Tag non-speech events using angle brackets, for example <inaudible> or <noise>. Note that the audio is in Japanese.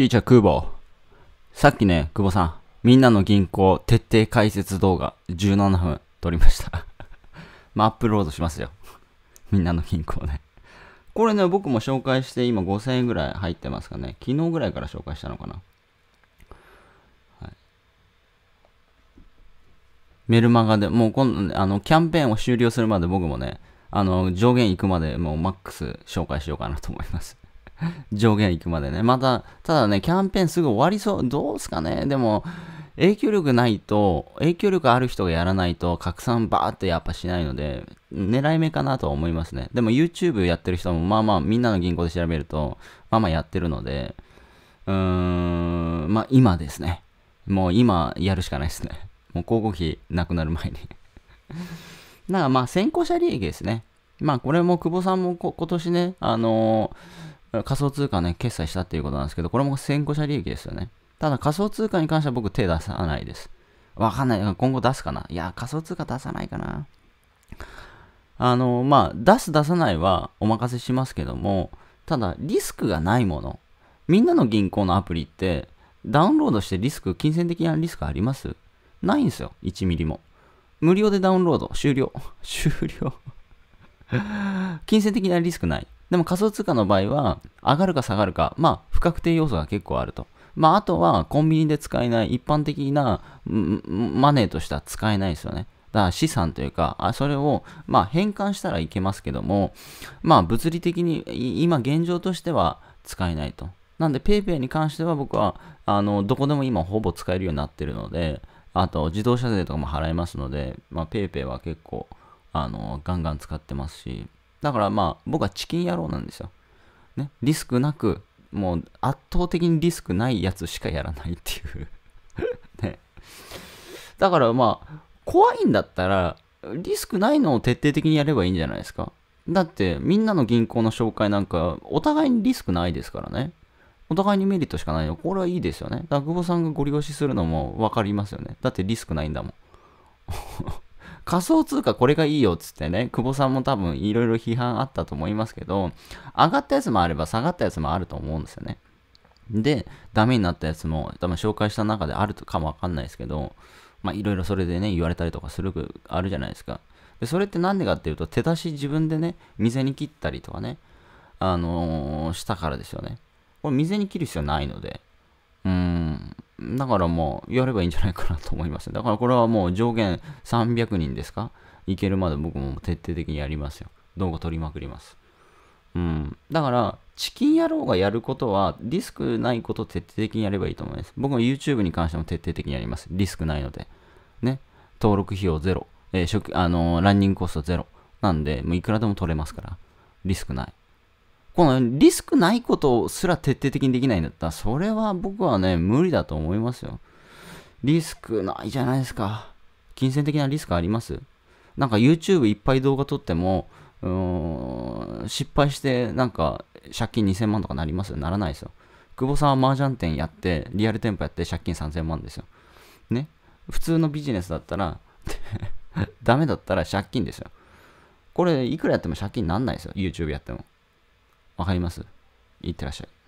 ティーチャークーボー。さっきね、久保さん、みんなの銀行徹底解説動画17分撮りました <laughs> まあ、アップロードしますよ。みんなの銀行ねこれね、僕も紹介して今5000円ぐらい入ってますかね。昨日ぐらいから紹介したのかな。はい、メルマガで、もう今度、あの、キャンペーンを終了するまで僕もね、あの、上限行くまでもうマックス紹介しようかなと思います上限行くまでね。また、ただね、キャンペーンすぐ終わりそう。どうすかねでも、影響力ないと、影響力ある人がやらないと拡散バーってやっぱしないので、狙い目かなとは思いますね。でも YouTube やってる人も、まあまあ、みんなの銀行で調べると、まあまあやってるので、うーん、まあ今ですね。もう今やるしかないですね。もう広告費なくなる前にだ <laughs> からまあ先行者利益ですね。まあこれも久保さんも今年ね、あのー仮想通貨ね、決済したっていうことなんですけど、これも先行者利益ですよね。ただ仮想通貨に関しては僕手出さないです。わかんない。今後出すかないや、仮想通貨出さないかな。あの、まあ、出す出さないはお任せしますけども、ただリスクがないもの。みんなの銀行のアプリって、ダウンロードしてリスク、金銭的なリスクありますないんですよ。1ミリも。無料でダウンロード。終了。終了。<laughs> 金銭的なリスクない。でも仮想通貨の場合は、上がるか下がるか、まあ、不確定要素が結構あると。まあ、あとは、コンビニで使えない、一般的な、マネーとしては使えないですよね。だから資産というか、あそれを、まあ、変換したらいけますけども、まあ、物理的に、今、現状としては使えないと。なんで、PayPay に関しては僕は、あの、どこでも今、ほぼ使えるようになってるので、あと、自動車税とかも払いますので、まあ、PayPay は結構、あの、ガンガン使ってますし、だからまあ、僕はチキン野郎なんですよ。ね、リスクなく、もう圧倒的にリスクないやつしかやらないっていう <laughs> ね。だからまあ、怖いんだったら、リスクないのを徹底的にやればいいんじゃないですか。だって、みんなの銀行の紹介なんか、お互いにリスクないですからね。お互いにメリットしかないの。これはいいですよね。だから、久保さんがゴリ押しするのもわかりますよね。だってリスクないんだもん。<laughs> 仮想通貨これがいいよっつってね、久保さんも多分いろいろ批判あったと思いますけど、上がったやつもあれば下がったやつもあると思うんですよね。で、ダメになったやつも多分紹介した中であるかもわかんないですけど、まあいろいろそれでね、言われたりとかする、くあるじゃないですか。で、それってなんでかっていうと、手出し自分でね、店に切ったりとかね、あのー、したからですよね。これ店に切る必要ないので、うーん、だからもう、やればいいんじゃないかなと思います。だからこれはもう上限300人ですかいけるまで僕も徹底的にやりますよ。動画撮りまくります。うん。だから、チキン野郎がやることは、リスクないことを徹底的にやればいいと思います。僕も YouTube に関しても徹底的にやります。リスクないので。ね。登録費用ゼロ。えー、あのー、ランニングコストゼロ。なんで、もういくらでも取れますから。リスクない。このリスクないことすら徹底的にできないんだったら、それは僕はね、無理だと思いますよ。リスクないじゃないですか。金銭的なリスクありますなんか YouTube いっぱい動画撮っても、失敗してなんか借金2000万とかなりますならないですよ。久保さんは麻雀店やって、リアル店舗やって借金3000万ですよ。ね。普通のビジネスだったら <laughs> ダメだったら借金ですよ。これ、いくらやっても借金なんないですよ。YouTube やっても。わかりますいってらっしゃい。